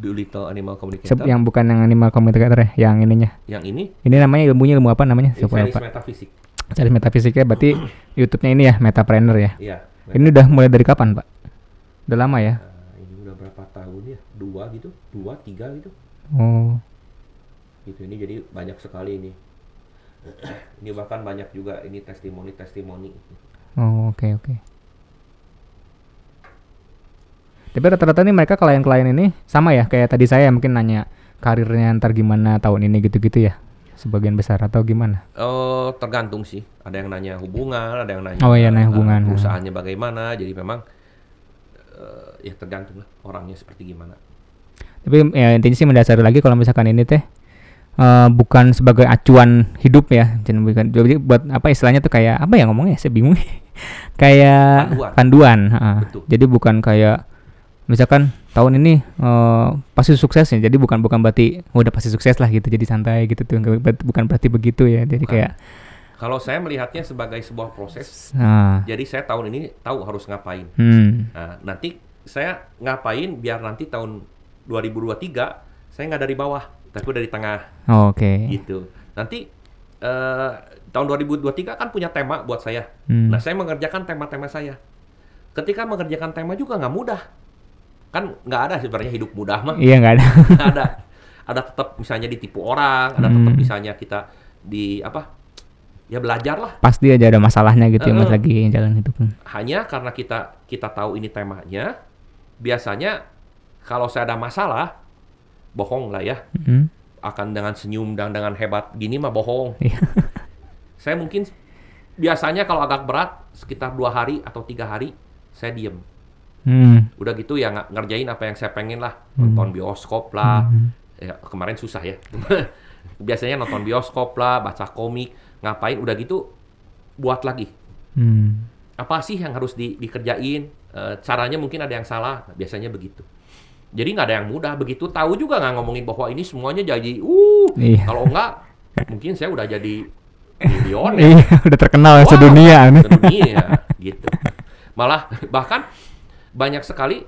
Speaker 1: Animal Communicator. Yang bukan yang Animal Communicator ya, yang ininya. Yang ini? Ini namanya ilmunya ilmu apa namanya? Siapa Science apa? Metafisik. Science Metafisiknya berarti YouTube-nya ini ya, Metapreneur ya? Iya. Ini udah mulai dari kapan Pak? Udah lama ya? Uh,
Speaker 2: ini udah berapa tahun ya? Dua gitu? Dua, tiga gitu? Oh. Gitu, ini jadi banyak sekali ini ini bahkan banyak juga ini testimoni testimoni
Speaker 1: oh oke okay, oke okay. tapi rata-rata nih mereka klien-klien ini sama ya kayak tadi saya mungkin nanya karirnya ntar gimana tahun ini gitu-gitu ya sebagian besar atau gimana?
Speaker 2: Oh tergantung sih. Ada yang nanya hubungan, ada yang nanya. Oh iya nanya hubungan. Ya. Perusahaannya bagaimana? Jadi memang uh, ya tergantung lah orangnya seperti gimana.
Speaker 1: Tapi ya intinya sih mendasari lagi kalau misalkan ini teh Eh, bukan sebagai acuan hidup ya jadi bukan jadi buat apa istilahnya tuh kayak apa ya ngomongnya saya bingung kayak panduan, panduan uh, jadi bukan kayak misalkan tahun ini uh, pasti sukses ya jadi bukan bukan berarti oh, udah pasti sukses lah gitu jadi santai gitu tuh bukan berarti begitu ya jadi bukan. kayak
Speaker 2: kalau saya melihatnya sebagai sebuah proses jadi saya tahun ini tahu harus ngapain hmm. nah, nanti saya ngapain biar nanti tahun 2023 saya nggak dari bawah tapi dari tengah. Oh, Oke. Okay. Gitu. Nanti uh, tahun 2023 kan punya tema buat saya. Hmm. Nah, saya mengerjakan tema-tema saya. Ketika mengerjakan tema juga nggak mudah. Kan nggak ada sebenarnya hidup mudah mah. Iya, nggak ada. gak ada. Ada tetap misalnya ditipu orang, ada hmm. misalnya kita di apa? Ya belajar
Speaker 1: lah. Pasti aja ada masalahnya gitu uh, ya lagi jalan hidup.
Speaker 2: Hanya karena kita kita tahu ini temanya, biasanya kalau saya ada masalah, bohong lah ya. Hmm. Akan dengan senyum dan dengan hebat gini mah bohong. Iya. saya mungkin biasanya kalau agak berat sekitar dua hari atau tiga hari saya diem. Hmm. Udah gitu ya ngerjain apa yang saya pengen lah, hmm. nonton bioskop lah. hmm Ya, kemarin susah ya. biasanya nonton bioskop lah, baca komik, ngapain. Udah gitu buat lagi. Hmm. Apa sih yang harus di, dikerjain? E, caranya mungkin ada yang salah. Nah, biasanya begitu. Jadi nggak ada yang mudah. Begitu tahu juga nggak ngomongin bahwa ini semuanya jadi uh. Iya. Kalau nggak mungkin saya udah jadi ya. iya, udah terkenal ya wow, sedunia. Sedunia gitu. Malah bahkan banyak sekali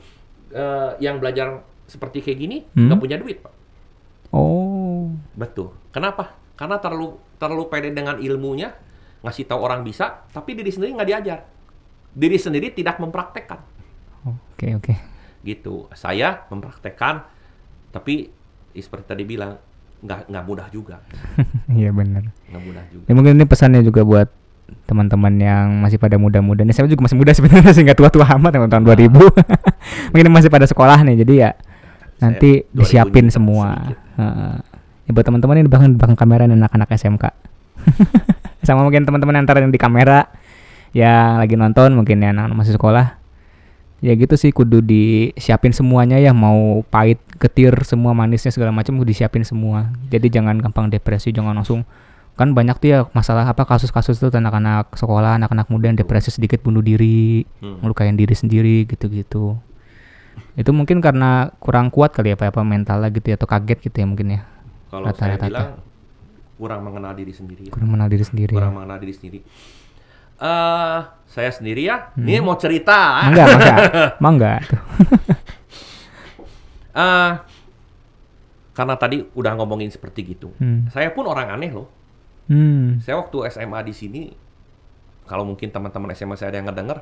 Speaker 2: uh, yang belajar seperti kayak gini hmm? nggak hmm? punya duit, Pak. Oh. Betul. Kenapa? Karena terlalu terlalu pede dengan ilmunya, ngasih tahu orang bisa, tapi diri sendiri nggak diajar. Diri sendiri tidak mempraktekkan.
Speaker 1: Oke, okay, oke. Okay
Speaker 2: gitu saya mempraktekkan tapi ya seperti tadi bilang nggak nggak mudah juga
Speaker 1: iya benar nggak mudah juga ya, mungkin ini pesannya juga buat teman-teman yang masih pada muda-muda nih saya juga masih muda sebenarnya sehingga tua-tua amat ya, tahun tahun nah. 2000 mungkin masih pada sekolah nih jadi ya nanti disiapin semua ya buat teman-teman ini bahkan bahkan kamera dan anak-anak SMK sama mungkin teman-teman antara yang di kamera yang lagi nonton mungkin yang masih sekolah ya gitu sih kudu disiapin semuanya ya mau pahit ketir semua manisnya segala macam kudu disiapin semua jadi jangan gampang depresi jangan langsung kan banyak tuh ya masalah apa kasus-kasus tuh anak-anak sekolah anak-anak muda yang depresi sedikit bunuh diri hmm. diri sendiri gitu-gitu itu mungkin karena kurang kuat kali ya apa apa mentalnya gitu ya atau kaget gitu ya mungkin ya kalau saya bilang
Speaker 2: kurang mengenal diri sendiri ya. kurang mengenal diri sendiri kurang ya. mengenal diri sendiri Uh, saya sendiri ya. Hmm. Ini mau cerita. Ah. Mangga, mangga. mangga. uh, karena tadi udah ngomongin seperti gitu. Hmm. Saya pun orang aneh loh. Hmm. Saya waktu SMA di sini, kalau mungkin teman-teman SMA saya ada yang ngedenger,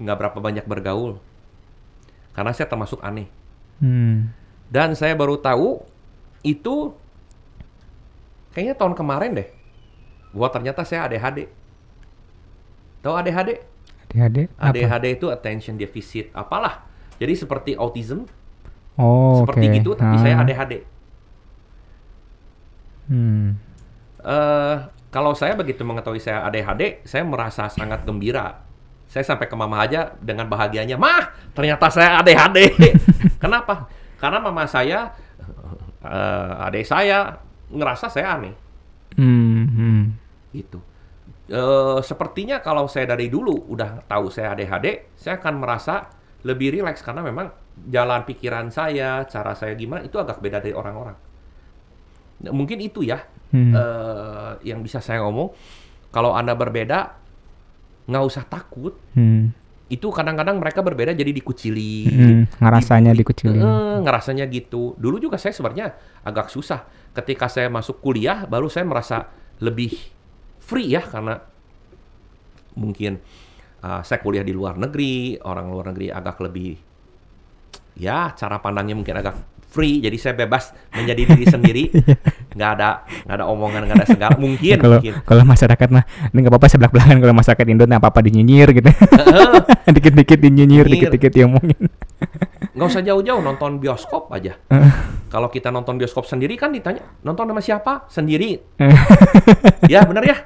Speaker 2: nggak berapa banyak bergaul. Karena saya termasuk aneh. Hmm. Dan saya baru tahu itu kayaknya tahun kemarin deh. Wah ternyata saya ADHD. Tahu ADHD?
Speaker 3: ADHD? ADHD
Speaker 2: itu attention deficit apalah. Jadi seperti autism.
Speaker 3: Oh, seperti okay. gitu tapi ah. saya
Speaker 2: ADHD. Hmm. Uh, kalau saya begitu mengetahui saya ADHD, saya merasa sangat gembira. Saya sampai ke mama aja dengan bahagianya, "Mah, ternyata saya ADHD." Kenapa? Karena mama saya uh, adik saya ngerasa saya aneh.
Speaker 3: Mm -hmm.
Speaker 2: Gitu. Eh, sepertinya kalau saya dari dulu udah tahu saya ADHD, saya akan merasa lebih rileks karena memang jalan pikiran saya, cara saya gimana itu agak beda dari orang-orang. Nah, mungkin itu ya hmm. uh, yang bisa saya ngomong. Kalau anda berbeda, nggak usah takut. Hmm itu kadang-kadang mereka berbeda jadi dikucili Hmm.
Speaker 1: ngerasanya di, dikucili
Speaker 2: eh, ngerasanya gitu dulu juga saya sebenarnya agak susah ketika saya masuk kuliah baru saya merasa lebih free ya karena mungkin uh, saya kuliah di luar negeri, orang luar negeri agak lebih ya cara pandangnya mungkin agak free jadi saya bebas menjadi diri sendiri nggak ada nggak ada omongan nggak ada segala mungkin kalau kalau
Speaker 1: masyarakat mah ini nggak apa-apa sebelah belahan kalau masyarakat Indonesia apa apa dinyinyir gitu dikit-dikit dinyinyir dikit-dikit
Speaker 3: mungkin
Speaker 2: nggak usah jauh-jauh nonton bioskop aja. Kalau kita nonton bioskop sendiri kan ditanya nonton sama siapa sendiri. ya bener ya,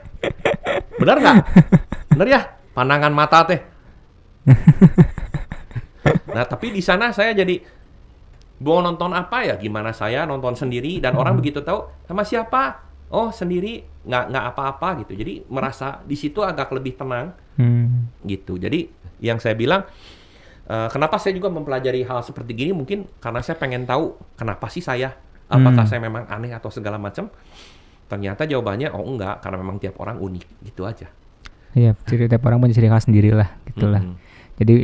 Speaker 2: bener nggak? Bener ya, pandangan mata teh. Nah tapi di sana saya jadi mau nonton apa ya? Gimana saya nonton sendiri dan hmm. orang begitu tahu sama siapa? Oh sendiri nggak nggak apa-apa gitu. Jadi merasa di situ agak lebih tenang
Speaker 3: hmm.
Speaker 2: gitu. Jadi yang saya bilang Eh, kenapa saya juga mempelajari hal seperti gini mungkin karena saya pengen tahu kenapa sih saya apakah hmm. saya memang aneh atau segala macam ternyata jawabannya oh enggak karena memang tiap orang unik gitu aja
Speaker 1: iya ciri tiap orang punya ciri khas sendiri lah gitulah hmm. jadi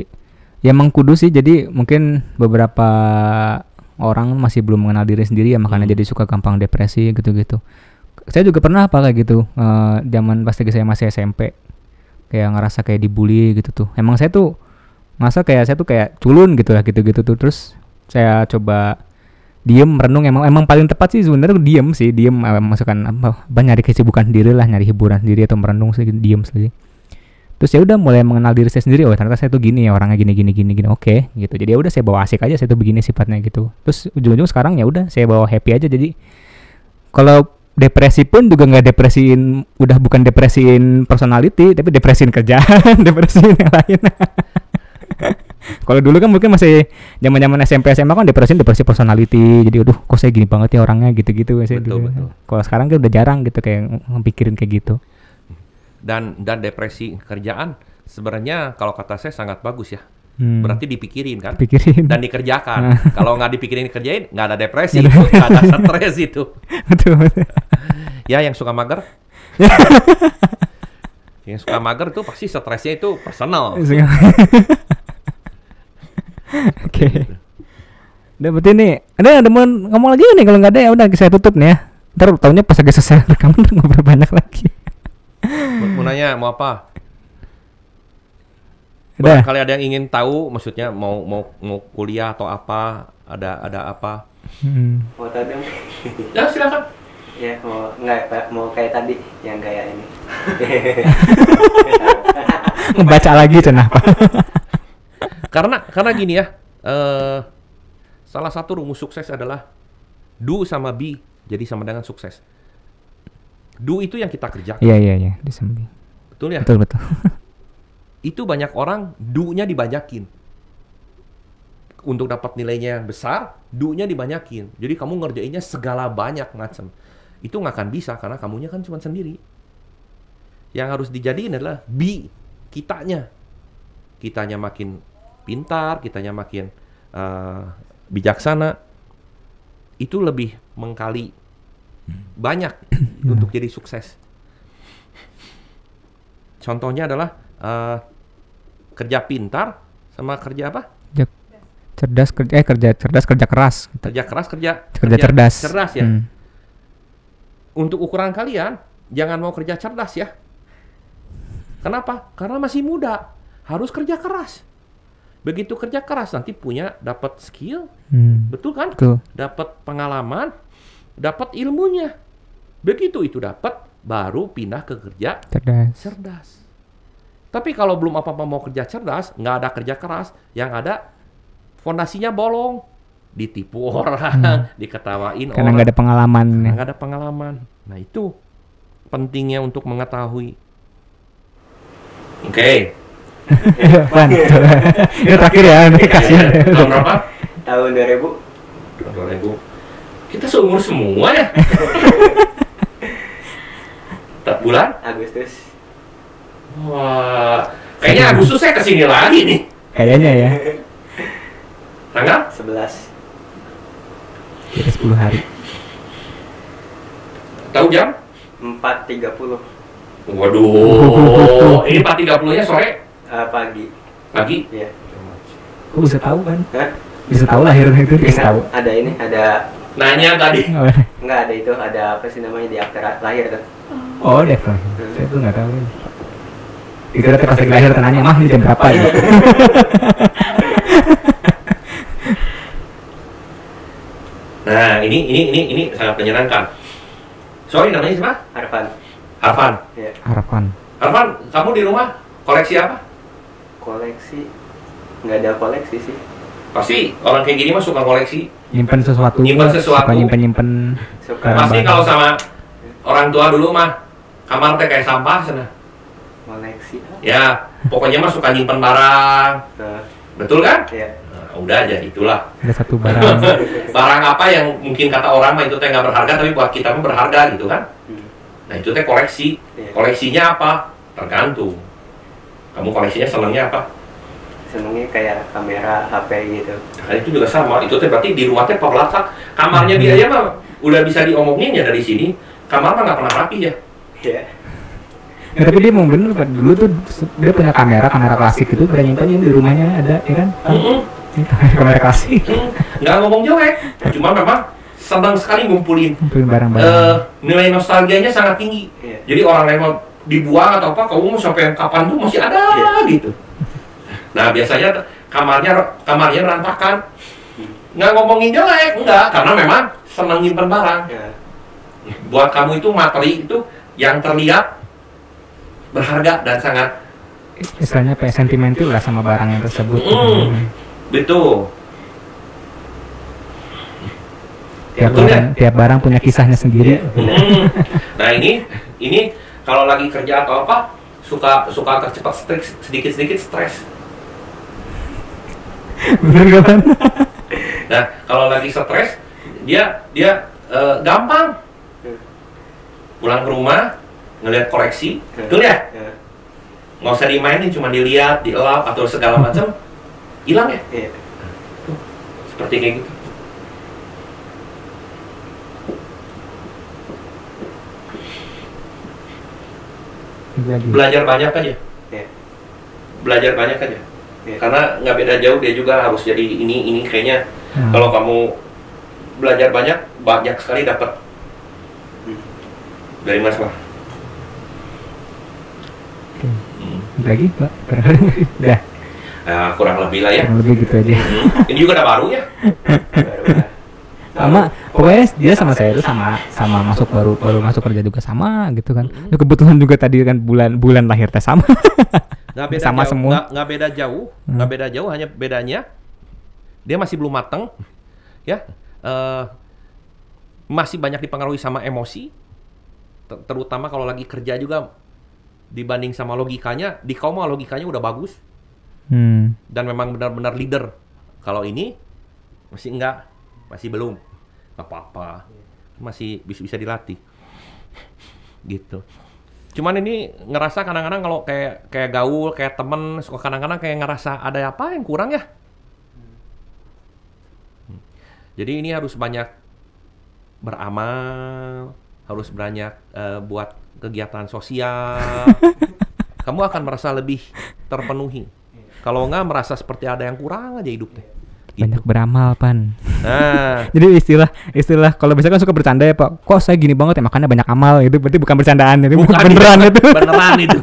Speaker 1: ya emang kudu sih jadi mungkin beberapa orang masih belum mengenal diri sendiri ya makanya hmm. jadi suka gampang depresi gitu-gitu saya juga pernah apa kayak gitu uh, zaman pas lagi saya masih SMP kayak ngerasa kayak dibully gitu tuh emang saya tuh masa kayak saya tuh kayak culun gitu lah gitu-gitu tuh terus saya coba diem merenung emang emang paling tepat sih sebenarnya diem sih diem eh, masukkan apa, banyak nyari kesibukan diri lah nyari hiburan sendiri atau merenung sih gitu, diem sendiri terus ya udah mulai mengenal diri saya sendiri oh ternyata saya tuh gini ya orangnya gini gini gini gini oke okay, gitu jadi ya udah saya bawa asik aja saya tuh begini sifatnya gitu terus ujung-ujung sekarang ya udah saya bawa happy aja jadi kalau depresi pun juga nggak depresiin udah bukan depresiin personality tapi depresiin kerjaan depresiin yang lain Kalau dulu kan mungkin masih zaman-zaman SMP SMA kan depresi depresi personality. Jadi aduh kok saya gini banget ya orangnya gitu-gitu Betul, dulu. betul. Kalau sekarang kan udah jarang gitu kayak ngepikirin kayak gitu.
Speaker 2: Dan dan depresi kerjaan sebenarnya kalau kata saya sangat bagus ya. Hmm. Berarti dipikirin kan? dipikirin. Dan dikerjakan. Kalau nggak dipikirin kerjain, nggak ada depresi, nggak ada stres itu. Betul. betul. ya yang suka mager. yang suka mager tuh pasti stresnya itu personal.
Speaker 1: Oke. Okay. Gitu. Udah berarti nih, ada ada mau ngomong lagi nih kalau nggak ada ya udah saya tutup nih ya. Ntar tahunnya pas lagi selesai rekaman ngobrol banyak lagi. mau,
Speaker 2: nanya mau apa? Udah. Kali ada yang ingin tahu, maksudnya mau mau mau kuliah atau apa, ada ada apa?
Speaker 3: Hmm.
Speaker 1: Mau tadi, ya silakan. Ya mau nggak mau kayak tadi yang kayak ini. Ngebaca lagi kenapa?
Speaker 2: Karena karena gini ya, uh, salah satu rumus sukses adalah do sama be jadi sama dengan sukses. Do itu yang kita kerjakan.
Speaker 3: Iya iya iya, Betul ya? Betul betul.
Speaker 2: itu banyak orang do-nya dibanyakin. Untuk dapat nilainya yang besar, do-nya dibanyakin. Jadi kamu ngerjainnya segala banyak macam. Itu nggak akan bisa karena kamunya kan cuma sendiri. Yang harus dijadiin adalah be, kitanya. Kitanya makin pintar, kitanya makin uh, bijaksana, itu lebih mengkali banyak hmm. untuk jadi sukses. Contohnya adalah uh, kerja pintar sama kerja apa?
Speaker 1: Ya, cerdas kerja eh kerja cerdas kerja keras. Kerja keras kerja kerja, kerja cerdas. Cerdas ya. Hmm.
Speaker 2: Untuk ukuran kalian jangan mau kerja cerdas ya. Kenapa? Karena masih muda, harus kerja keras. Begitu kerja keras nanti punya dapat skill, hmm. betul kan? cool. Dapat pengalaman, dapat ilmunya. Begitu itu dapat, baru pindah ke kerja cerdas. cerdas. Tapi kalau belum apa-apa mau kerja cerdas, nggak ada kerja keras, yang ada fondasinya bolong, ditipu orang, hmm. diketawain Karena orang. Karena nggak ada pengalaman. Karena nggak ada pengalaman. Nah itu pentingnya untuk mengetahui. Oke.
Speaker 1: Okay. Pan. Ini terakhir ya, ini kasihan. Tahun berapa? Tahun 2000. 2000. Kita seumur semua ya.
Speaker 2: Tak bulan? Agustus. Wah, kayaknya Agustus saya kesini lagi nih. Kayaknya ya. Tanggal? 11.
Speaker 1: Kira 10 hari.
Speaker 2: Tahu jam? 4.30. Waduh, ini 4.30-nya sore Uh, pagi. Pagi? Iya.
Speaker 1: Kok bisa tahu kan? Hah? Bisa tahu lahirnya itu bisa tahu. Ada ini, ada nanya tadi. Oh, iya. Enggak ada itu, ada apa sih namanya di akta lahir tuh. Oh, di iya, Hmm. Saya tuh enggak tahu. Itu nanti pas lagi lahir tanya mah ini jam berapa ya?
Speaker 2: nah, ini ini ini ini sangat menyenangkan. Sorry namanya siapa? Harapan. Arfan. Ya. Harapan. Harapan, kamu di rumah koleksi apa? koleksi nggak ada koleksi sih pasti orang kayak gini mah suka koleksi
Speaker 1: nyimpen sesuatu nyimpen sesuatu suka nyimpen nyimpen suka.
Speaker 2: pasti kalau sama orang tua dulu mah kamar teh kayak sampah sana
Speaker 3: koleksi ya
Speaker 2: pokoknya mah suka nyimpen barang
Speaker 3: betul kan ya.
Speaker 2: nah, udah aja itulah
Speaker 1: ada satu
Speaker 3: barang
Speaker 2: barang apa yang mungkin kata orang mah itu teh nggak berharga tapi buat kita mah berharga gitu kan hmm. nah itu teh koleksi iya. koleksinya apa tergantung kamu koleksinya senangnya apa senangnya kayak
Speaker 1: kamera HP gitu
Speaker 2: nah, itu juga sama itu berarti di rumahnya teh perlatak kamarnya dia ya mah udah bisa diomongin ya dari sini kamar mah nggak pernah rapi ya yeah.
Speaker 1: Ya, tapi dia mau bener kan dulu tuh dia punya kamera kamera klasik gitu, udah nyimpan di rumahnya ada ya kan mm -hmm. kamera klasik
Speaker 2: mm, nggak ngomong jelek cuma memang senang sekali ngumpulin, ngumpulin barang-barang uh, nilai nostalgianya sangat tinggi yeah. jadi orang lain dibuang atau apa kamu mau sampai kapan tuh masih ada yeah. gitu nah biasanya kamarnya kamarnya rantakan nggak ngomongin jelek enggak karena memang senang nyimpen barang yeah. buat kamu itu materi itu yang terlihat berharga dan sangat
Speaker 1: istilahnya kayak sentimental lah sama barang yang tersebut mm,
Speaker 2: betul tiap, barang, ya?
Speaker 1: tiap barang punya kisahnya sendiri.
Speaker 2: Mm. nah ini ini kalau lagi kerja atau apa suka suka tercepat stres sedikit sedikit stres bener kan nah kalau lagi stres dia dia e, gampang pulang ke rumah ngelihat koreksi betul ya iya. nggak usah dimainin cuma dilihat dielap atau segala macam hilang ya iya. seperti kayak gitu belajar banyak aja kan ya? yeah. belajar banyak aja kan ya? yeah. karena nggak beda jauh dia juga harus jadi ini ini kayaknya hmm. kalau kamu belajar banyak banyak sekali dapat hmm. dari mas lah
Speaker 1: hmm. lagi pak ya. kurang lebih lah ya kurang lebih gitu aja hmm. ini juga ada baru ya sama pokoknya dia sama saya itu sama sama masuk baru baru masuk kerja juga sama gitu kan -hmm. Ya, kebetulan juga tadi kan bulan bulan lahir teh sama nggak beda sama jauh, semua
Speaker 2: nggak, beda jauh hmm. nggak beda jauh hanya bedanya dia masih belum mateng ya uh, masih banyak dipengaruhi sama emosi ter terutama kalau lagi kerja juga dibanding sama logikanya di kau mah logikanya udah bagus hmm. dan memang benar-benar leader kalau ini masih enggak masih belum nggak apa-apa iya. masih bisa dilatih gitu cuman ini ngerasa kadang-kadang kalau kayak kayak gaul kayak temen suka kadang-kadang kayak ngerasa ada apa yang kurang ya hmm. Hmm. jadi ini harus banyak beramal harus banyak uh, buat kegiatan sosial kamu akan merasa lebih terpenuhi iya. kalau nggak merasa seperti ada yang kurang aja hidupnya
Speaker 1: banyak beramal pan
Speaker 2: nah.
Speaker 1: jadi istilah istilah kalau biasanya kan suka bercanda ya pak kok saya gini banget ya makanya banyak amal itu berarti bukan bercandaan itu bukan, bukan beneran itu beneran
Speaker 3: itu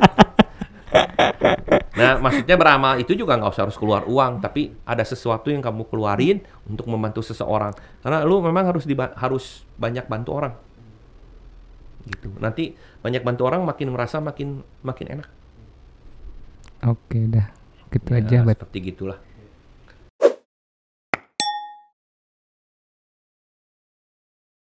Speaker 2: nah maksudnya beramal itu juga nggak usah harus keluar uang tapi ada sesuatu yang kamu keluarin untuk membantu seseorang karena lu memang harus di harus banyak bantu orang gitu nanti banyak bantu orang makin merasa makin makin enak
Speaker 3: oke dah gitu ya, aja seperti gitulah